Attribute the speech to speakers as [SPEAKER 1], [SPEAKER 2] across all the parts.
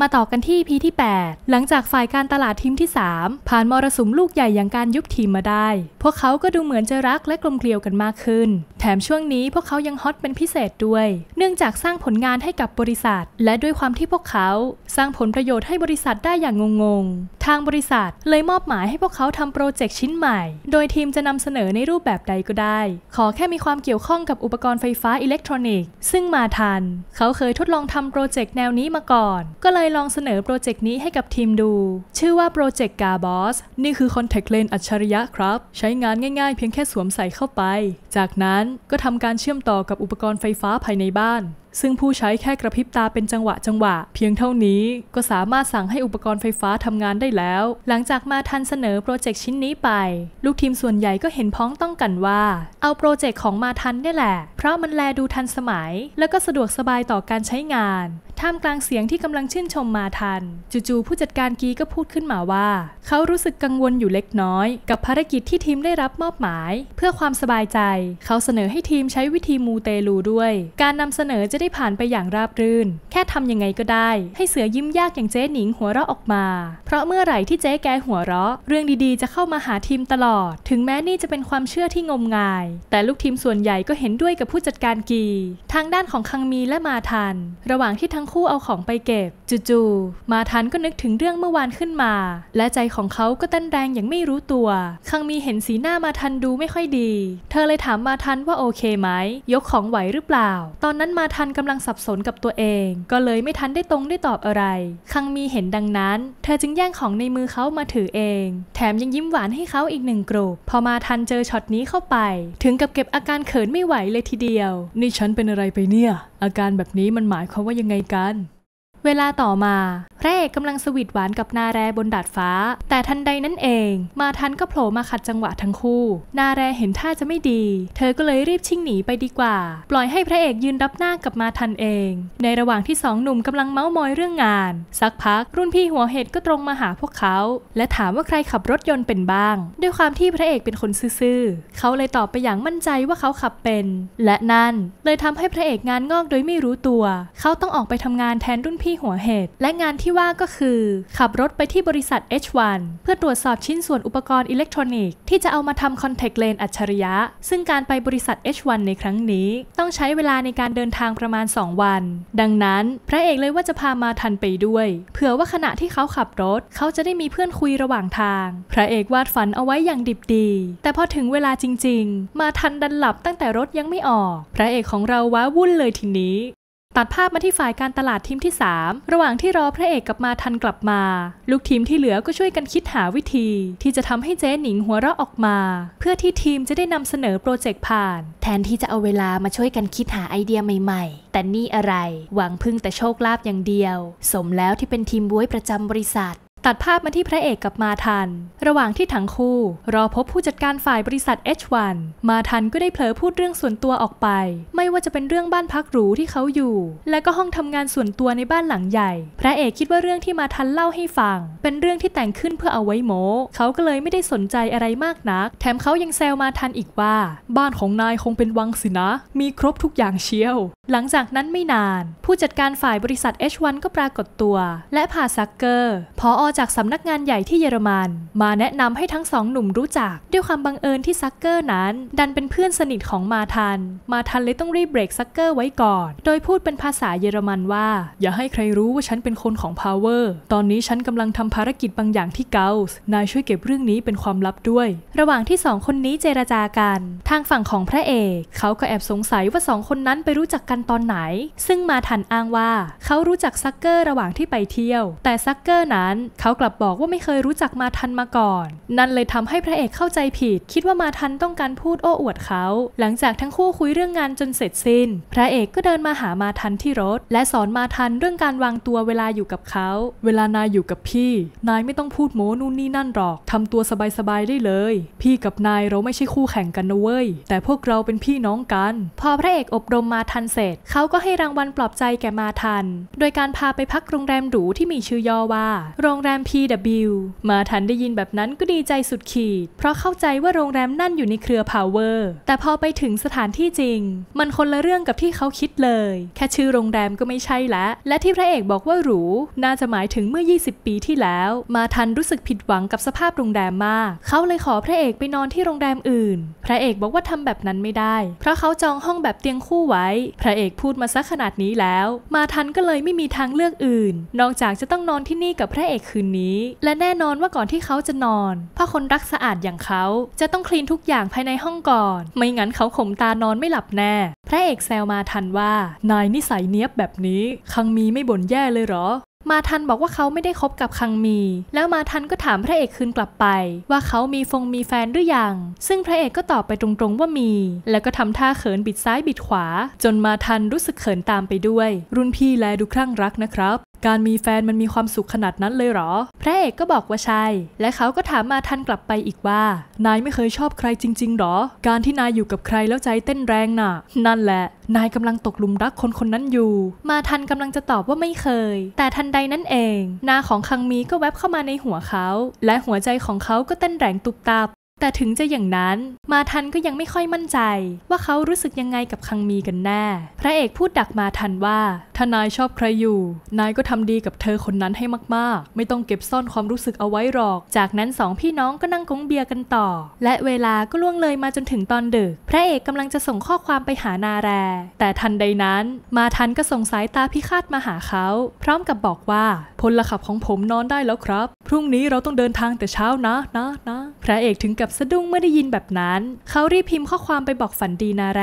[SPEAKER 1] มาต่อกันที่พีที่ 8 หลังจากฝ่ายการตลาดทีมที่ 3 ผ่านมรสุมลูกใหญ่อย่างการยุบทีมมาได้ พวกเขาก็ดูเหมือนจะรักและกลมเกลียวกันมากขึ้น แถมช่วงนี้พวกเขายังฮอตเป็นพิเศษด้วย เนื่องจากสร้างผลงานให้กับบริษัท และด้วยความที่พวกเขา สร้างผลประโยชน์ให้บริษัทได้อย่างงงๆทางบริษัทเลยมอบหมายให้พวกเขาทำโปรเจกต์ชิ้นใหม่ โดยทีมจะนำเสนอในรูปแบบใดก็ได้ ขอแค่มีความเกี่ยวข้องกับอุปกรณ์ไฟฟ้าอิเล็กทรอนิกส์ซึ่งมาทัน เขาเคยทดลองทำโปรเจกต์แนวนี้มาก่อน ก็เลยลยลองเสนอโปรเจกต์นี้ให้กับทีมดู ชื่อว่าโปรเจกต์กาบอส นี่คือคอนแทคเลนส์อัจฉริยะครับ ใช้งานง่ายๆเพียงแค่สวมใส่เข้าไป จากนั้นก็ทำการเชื่อมต่อกับอุปกรณ์ไฟฟ้าภายในบ้านซึ่งผู้ใช้แค่กระพริบตาเป็นจังหวะจังหวะ เพียงเท่านี้ก็สามารถสั่งให้อุปกรณ์ไฟฟ้าทำงานได้แล้ว หลังจากมาทันเสนอโปรเจกต์ชิ้นนี้ไป ลูกทีมส่วนใหญ่ก็เห็นพ้องต้องกันว่าเอาโปรเจกต์ของมาทันนี่แหละ เพราะมันแลดูทันสมัย แล้วก็สะดวกสบายต่อการใช้งาน ท่ามกลางเสียงที่กำลังชื่นชมมาทันจู่ๆผู้จัดการกีก็พูดขึ้นมาว่าเขารู้สึกกังวลอยู่เล็กน้อย กับภารกิจที่ทีมได้รับมอบหมาย เพื่อความสบายใจเขาเสนอให้ทีมใช้วิธีมูเตลูด้วยการนำเสนอจะได้ได้ผ่านไปอย่างราบรื่นแค่ทำยังไงก็ได้ ให้เสือยิ้มยากอย่างเจ๊หนิงหัวเราะออกมา เพราะเมื่อไหร่ที่เจ๊แกหัวเราะ เรื่องดีๆจะเข้ามาหาทีมตลอด ถึงแม้นี่จะเป็นความเชื่อที่งมงาย แต่ลูกทีมส่วนใหญ่ก็เห็นด้วยกับผู้จัดการกี ทางด้านของคังมีและมาทัน ระหว่างที่ทั้งคู่เอาของไปเก็บจู่ๆมาทันก็นึกถึงเรื่องเมื่อวานขึ้นมา และใจของเขาก็เต้นแรงอย่างไม่รู้ตัวคังมีเห็นสีหน้ามาทันดูไม่ค่อยดี เธอเลยถามมาทันว่าโอเคไหมยกของไหวหรือเปล่า ตอนนั้นมาทันนกำลังสับสนกับตัวเอง ก็เลยไม่ทันได้ตรงได้ตอบอะไรคังมีเห็นดังนั้น เธอจึงแย่งของในมือเขามาถือเอง แถมยังยิ้มหวานให้เขาอีกหนึ่งกรุบพอมาทันเจอช็อตนี้เข้าไป ถึงกับเก็บอาการเขินไม่ไหวเลยทีเดียว นี่ฉันเป็นอะไรไปเนี่ย อาการแบบนี้มันหมายความว่ายังไงกัน เวลาต่อมาระเอกกำลังสวีทหวานกับนาแรบนดาดฟ้า แต่ทันใดนั้นเอง มาทันก็โผล่มาขัดจังหวะทั้งคู่ นาแรเห็นท่าจะไม่ดี เธอก็เลยรีบชิ่งหนีไปดีกว่า ปล่อยให้พระเอกยืนรับหน้ากับมาทันเอง ในระหว่างที่สองหนุ่มกำลังเมาส์มอยเรื่องงานสักพัก รุ่นพี่หัวเห็ดก็ตรงมาหาพวกเขาและถามว่าใครขับรถยนต์เป็นบ้าง ด้วยความที่พระเอกเป็นคนซื่อๆเขาเลยตอบไปอย่างมั่นใจว่าเขาขับเป็นและนั่นเลยทำให้พระเอกงานงอกโดยไม่รู้ตัว เขาต้องออกไปทำงานแทนรุ่นพี่หัวเห็ดและงานที่ว่าก็คือขับรถไปที่บริษัท H1 เพื่อตรวจสอบชิ้นส่วนอุปกรณ์อิเล็กทรอนิกส์ที่จะเอามาทำคอนแทคเลนอัจฉริยะ ซึ่งการไปบริษัท H1 ในครั้งนี้ต้องใช้เวลาในการเดินทางประมาณ 2 วัน ดังนั้น พระเอกเลยว่าจะพามาทันไปด้วย เผื่อว่าขณะที่เขาขับรถเขาจะได้มีเพื่อนคุยระหว่างทาง พระเอกวาดฝันเอาไว้อย่างดิบดี แต่พอถึงเวลาจริง ๆ มาทันดันหลับตั้งแต่รถยังไม่ออก พระเอกของเราว้าวุ่นเลยทีนี้ตัดภาพมาที่ฝ่ายการตลาดทีมที่ 3 ระหว่างที่รอพระเอกกลับมาทันกลับมา ลูกทีมที่เหลือก็ช่วยกันคิดหาวิธี ที่จะทำให้เจ๊หนิงหัวเราะออกมา เพื่อที่ทีมจะได้นำเสนอโปรเจกต์ผ่าน แทนที่จะเอาเวลามาช่วยกันคิดหาไอเดียใหม่ๆ แต่นี่อะไรหวังพึ่งแต่โชคลาภอย่างเดียว สมแล้วที่เป็นทีมบ้วยประจำบริษัทัดภาพมาที่พระเอกกับมาทัน ระหว่างที่ทั้งคู่ รอพบผู้จัดการฝ่ายบริษัท H1 มาทันก็ได้เผลอพูดเรื่องส่วนตัวออกไป ไม่ว่าจะเป็นเรื่องบ้านพักหรูที่เขาอยู่ และก็ห้องทำงานส่วนตัวในบ้านหลังใหญ่ พระเอกคิดว่าเรื่องที่มาทันเล่าให้ฟัง เป็นเรื่องที่แต่งขึ้นเพื่อเอาไว้โม้ เขาก็เลยไม่ได้สนใจอะไรมากนัก แถมเขายังแซวมาทันอีกว่า บ้านของนายคงเป็นวังสินะ มีครบทุกอย่างเชียวหลังจากนั้นไม่นาน ผู้จัดการฝ่ายบริษัท H1 ก็ปรากฏตัว และพาซักเกอร์พออจากสำนักงานใหญ่ที่เยอรมันมาแนะนำให้ทั้งสองหนุ่มรู้จักด้วยความบังเอิญที่ซักเกอร์นั้น ดันเป็นเพื่อนสนิทของมาทัน มาทันเลยต้องรีบเบรกซักเกอร์ไว้ก่อน โดยพูดเป็นภาษาเยอรมันว่า อย่าให้ใครรู้ว่าฉันเป็นคนของพาวเวอร์ตอนนี้ฉันกำลังทำภารกิจบางอย่างที่เกาส์นายช่วยเก็บเรื่องนี้เป็นความลับด้วย ระหว่างที่สองคนนี้เจรจากัน ทางฝั่งของพระเอกเขาก็แอบสงสัยว่าสองคนนั้นไปรู้จักกันตอนไหน ซึ่งมาทันอ้างว่าเขารู้จักซักเกอร์ระหว่างที่ไปเที่ยว แต่ซักเกอร์นั้นเเขากลับบอกว่าไม่เคยรู้จักมาทันมาก่อน นั่นเลยทำให้พระเอกเข้าใจผิด คิดว่ามาทันต้องการพูดโอ้อวดเขา หลังจากทั้งคู่คุยเรื่องงานจนเสร็จสิ้น พระเอกก็เดินมาหามาทันที่รถ และสอนมาทันเรื่องการวางตัวเวลาอยู่กับเขา เวลานายอยู่กับพี่ นายไม่ต้องพูดโม้นู่นนี่นั่นหรอกทำตัวสบายๆได้เลย พี่กับนายเราไม่ใช่คู่แข่งกันนะเว้ย แต่พวกเราเป็นพี่น้องกัน พอพระเอกอบรมมาทันเสร็จเขาก็ให้รางวัลปลอบใจแก่มาทัน โดยการพาไปพักโรงแรมหรูที่มีชื่อย่อว่า โรงแรม PW มาทันได้ยินแบบนั้นก็ดีใจสุดขีด เพราะเข้าใจว่าโรงแรมนั่นอยู่ในเครือ Power แต่พอไปถึงสถานที่จริง มันคนละเรื่องกับที่เขาคิดเลย แค่ชื่อโรงแรมก็ไม่ใช่ละและที่พระเอกบอกว่าหรู น่าจะหมายถึงเมื่อ 20 ปีที่แล้ว มาทันรู้สึกผิดหวังกับสภาพโรงแรมมาก เขาเลยขอพระเอกไปนอนที่โรงแรมอื่น พระเอกบอกว่าทำแบบนั้นไม่ได้เพราะเขาจองห้องแบบเตียงคู่ไว้ พระเอกพูดมาซะขนาดนี้แล้ว มาทันก็เลยไม่มีทางเลือกอื่น นอกจากจะต้องนอนที่นี่กับพระเอกคืืนนี้ และแน่นอนว่าก่อนที่เขาจะนอนผ้าคนรักสะอาดอย่างเขาจะต้องคลีนทุกอย่างภายในห้องก่อน ไม่งั้นเขาขมตานอนไม่หลับแน่ พระเอกแซวมาทันว่า นายนิสัยเนี้ยบแบบนี้ คังมีไม่บ่นแย่เลยหรอ มาทันบอกว่าเขาไม่ได้คบกับคังมี แล้วมาทันก็ถามพระเอกคืนกลับไป ว่าเขามีฟงมีแฟนหรือยัง ซึ่งพระเอกก็ตอบไปตรงๆว่ามี แล้วก็ทำท่าเขินบิดซ้ายบิดขวา จนมาทันรู้สึกเขินตามไปด้วย รุ่นพี่แลดูคลั่งรักนะครับการมีแฟนมันมีความสุขขนาดนั้นเลยหรอ พระเอกก็บอกว่าใช่ และเขาก็ถามมาทันกลับไปอีกว่า นายไม่เคยชอบใครจริงๆหรอ การที่นายอยู่กับใครแล้วใจเต้นแรงน่ะ นั่นแหละ นายกำลังตกหลุมรักคนคนนั้นอยู่ มาทันกำลังจะตอบว่าไม่เคย แต่ทันใดนั้นเอง นาของคังมีก็แวบเข้ามาในหัวเขา และหัวใจของเขาก็เต้นแรงตุบตับแต่ถึงจะอย่างนั้นมาทันก็ยังไม่ค่อยมั่นใจ ว่าเขารู้สึกยังไงกับคังมีกันแน่ พระเอกพูดดักมาทันว่าถ้านายชอบใครอยู่ นายก็ทำดีกับเธอคนนั้นให้มากๆ ไม่ต้องเก็บซ่อนความรู้สึกเอาไว้หรอก จากนั้นสองพี่น้องก็นั่งกงเบียร์กันต่อ และเวลาก็ล่วงเลยมาจนถึงตอนดึก พระเอกกำลังจะส่งข้อความไปหานาแรแต่ทันใดนั้น มาทันก็ส่งสายตาพิฆาตมาหาเขาพร้อมกับบอกว่าคนละขับของผมนอนได้แล้วครับ พรุ่งนี้เราต้องเดินทางแต่เช้านะนะนะ พระเอกถึงกับสะดุ้งเมื่อได้ยินแบบนั้น เขารีบพิมพ์ข้อความไปบอกฝันดีนาแร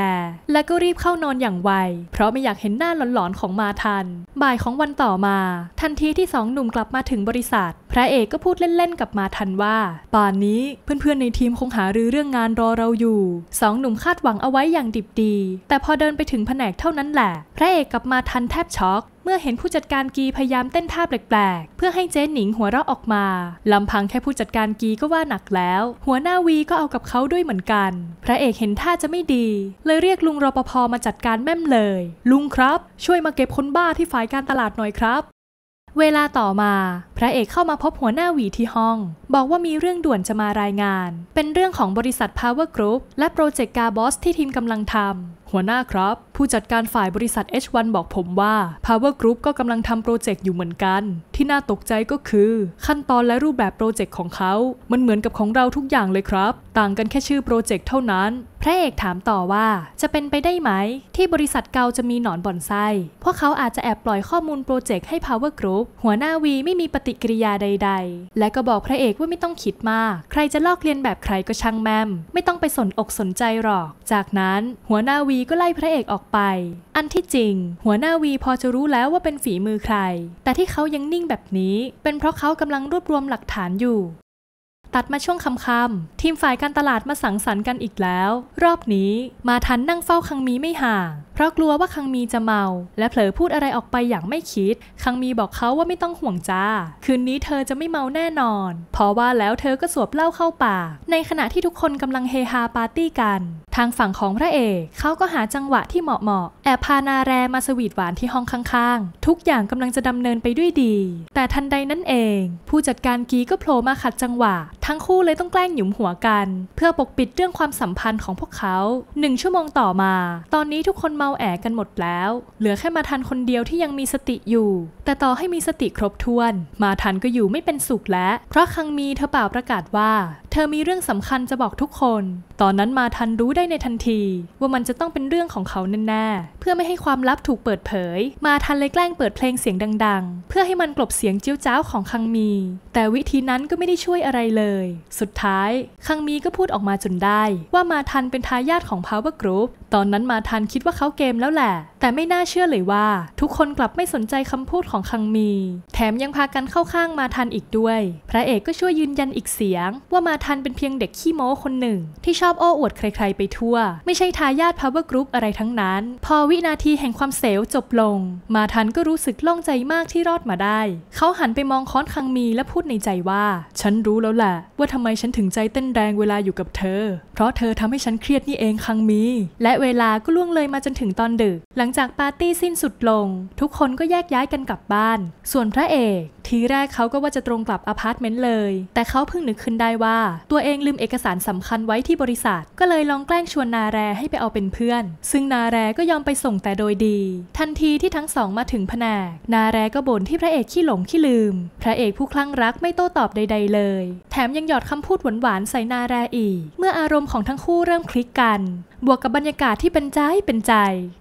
[SPEAKER 1] และก็รีบเข้านอนอย่างไว เพราะไม่อยากเห็นหน้าหลอนๆของมาทัน บ่ายของวันต่อมา ทันทีที่สองหนุ่มกลับมาถึงบริษัท พระเอกก็พูดเล่นๆกับมาทันว่าป่านนี้เพื่อนๆในทีมคงหารือเรื่องงานรอเราอยู่สองหนุ่มคาดหวังเอาไว้อย่างดิบดี แต่พอเดินไปถึงแผนกเท่านั้นแหละ พระเอกกับมาทันแทบช็อกเมื่อเห็นผู้จัดการกีพยายามเต้นท่าแปลกๆ เพื่อให้เจ๊หนิงหัวเราะออกมา ลำพังแค่ผู้จัดการกีก็ว่าหนักแล้ว หัวหน้าวีก็เอากับเขาด้วยเหมือนกัน พระเอกเห็นท่าจะไม่ดี เลยเรียกลุงรปภมาจัดการแม่มเลย ลุงครับ ช่วยมาเก็บคนบ้าที่ฝ่ายการตลาดหน่อยครับ เวลาต่อมา พระเอกเข้ามาพบหัวหน้าวีที่ห้อง บอกว่ามีเรื่องด่วนจะมารายงาน เป็นเรื่องของบริษัท Power Group และโปรเจกต์กาบอสที่ทีมกำลังทำหัวหน้าครับ ผู้จัดการฝ่ายบริษัท H1 บอกผมว่า Power Group ก็กำลังทำโปรเจกต์อยู่เหมือนกัน ที่น่าตกใจก็คือ ขั้นตอนและรูปแบบโปรเจกต์ของเขามันเหมือนกับของเราทุกอย่างเลยครับ ต่างกันแค่ชื่อโปรเจกต์เท่านั้น พระเอกถามต่อว่า จะเป็นไปได้ไหม ที่บริษัทเก่าจะมีหนอนบ่อนไส้พวกเขาอาจจะแอบปล่อยข้อมูลโปรเจกต์ให้ Power Group หัวหน้าวีไม่มีปฏิกิริยาใดๆ และก็บอกพระเอกว่าไม่ต้องคิดมาก ใครจะลอกเลียนแบบใครก็ช่างแมมไม่ต้องไปสนอกสนใจหรอก จากนั้นหัวหน้าวีก็ไล่พระเอกออกไป อันที่จริง หัวหน้าวีพอจะรู้แล้วว่าเป็นฝีมือใคร แต่ที่เขายังนิ่งแบบนี้ เป็นเพราะเขากำลังรวบรวมหลักฐานอยู่ตัดมาช่วงค่ำๆทีมฝ่ายการตลาดมาสังสรรค์กันอีกแล้ว รอบนี้มาทันนั่งเฝ้าคังมีไม่ห่าง เพราะกลัวว่าคังมีจะเมา และเผลอพูดอะไรออกไปอย่างไม่คิด คังมีบอกเขาว่าไม่ต้องห่วงจ้า คืนนี้เธอจะไม่เมาแน่นอนพอว่าแล้วเธอก็สวบเหล้าเข้าปาก ในขณะที่ทุกคนกำลังเฮฮาปาร์ตี้กัน ทางฝั่งของพระเอกเขาก็หาจังหวะที่เหมาะๆ แอบพานาแรมาสวีทหวานที่ห้องข้าง ๆ ทุกอย่างกำลังจะดำเนินไปด้วยดี แต่ทันใดนั้นเอง ผู้จัดการกีก็โผล่มาขัดจังหวะทั้งคู่เลยต้องแกล้งหยุมหัวกัน เพื่อปกปิดเรื่องความสัมพันธ์ของพวกเขาหนึ่งชั่วโมงต่อมา ตอนนี้ทุกคนเมาแอกันหมดแล้ว เหลือแค่มาทันคนเดียวที่ยังมีสติอยู่ แต่ต่อให้มีสติครบถ้วน มาทันก็อยู่ไม่เป็นสุขแล้วเพราะคังมีเธอเปล่าประกาศว่าเธอมีเรื่องสำคัญจะบอกทุกคน ตอนนั้นมาทันรู้ได้ในทันที ว่ามันจะต้องเป็นเรื่องของเขาแน่ๆ เพื่อไม่ให้ความลับถูกเปิดเผย มาทันเลยแกล้งเปิดเพลงเสียงดัง ๆ เพื่อให้มันกลบเสียงเจี้ยวจ้าวของคังมี แต่วิธีนั้นก็ไม่ได้ช่วยอะไรเลย สุดท้ายคังมีก็พูดออกมาจนได้ ว่ามาทันเป็นทายาทของ Power Group ตอนนั้นมาทันคิดว่าเขาเกมแล้วแหละ แต่ไม่น่าเชื่อเลยว่า ทุกคนกลับไม่สนใจคำพูดของคังมี แถมยังพากันเข้าข้างมาทันอีกด้วย พระเอกก็ช่วยยืนยันอีกเสียง ว่ามาทันเป็นเพียงเด็กขี้โม้คนหนึ่ง ที่ชอบโอ้อวดใครๆไปทั่ว ไม่ใช่ทายาท power group อะไรทั้งนั้น พอวินาทีแห่งความเยวจบลง มาทันก็รู้สึกโล่งใจมากที่รอดมาได้ เขาหันไปมองค้อนคังมีและพูดในใจว่า ฉันรู้แล้วแหละว่าทำไมฉันถึงใจเต้นแรงเวลาอยู่กับเธอ เพราะเธอทำให้ฉันเครียดนี่เองคังมี และเวลาก็ล่วงเลยมาจนถึงตอนดึก หลังจากปาร์ตี้สิ้นสุดลง ทุกคนก็แยกย้ายกันกลับบ้าน ส่วนพระเอก ทีแรกเขาก็ว่าจะตรงกลับอพาร์ตเมนต์เลย แต่เขาเพิ่งนึกขึ้นได้ว่า ตัวเองลืมเอกสารสำคัญไว้ที่บริษัท ก็เลยลองแกล้งชวนนาแรให้ไปเอาเป็นเพื่อน ซึ่งนาแรก็ยอมไปส่งแต่โดยดี ทันทีที่ทั้งสองมาถึงแผนกนาแรก็บ่นที่พระเอกขี้หลงขี้ลืม พระเอกผู้คลั่งรักไม่โต้ตอบใด ๆเลย แถมยังหยอดคำพูดหวานๆใส่นาแรอีก เมื่ออารมณ์ของทั้งคู่เริ่มคลิกกันบวกกับบรรยากาศที่เป็นใจเป็นใจ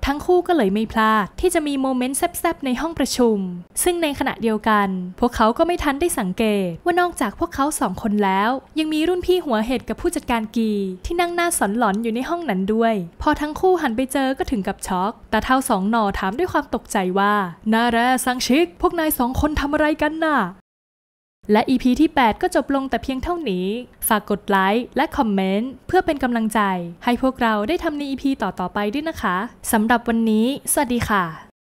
[SPEAKER 1] ทั้งคู่ก็เลยไม่พลาด ที่จะมีโมเมนต์แซ่บๆในห้องประชุม ซึ่งในขณะเดียวกัน พวกเขาก็ไม่ทันได้สังเกต ว่านอกจากพวกเขาสองคนแล้ว ยังมีรุ่นพี่หัวเหตุกับผู้จัดการกีที่นั่งหน้าสอนหลอนอยู่ในห้องนั้นด้วย พอทั้งคู่หันไปเจอก็ถึงกับช็อกแต่เท่าสองหนอถามด้วยความตกใจว่านาแรสังชิก พวกนายสองคนทำอะไรกันน่ะและ EP ที่ 8 ก็จบลงแต่เพียงเท่านี้ ฝากกดไลค์และคอมเมนต์เพื่อเป็นกำลังใจ ให้พวกเราได้ทำใน EP ต่อ ๆ ไปด้วยนะคะ สำหรับวันนี้ สวัสดีค่ะ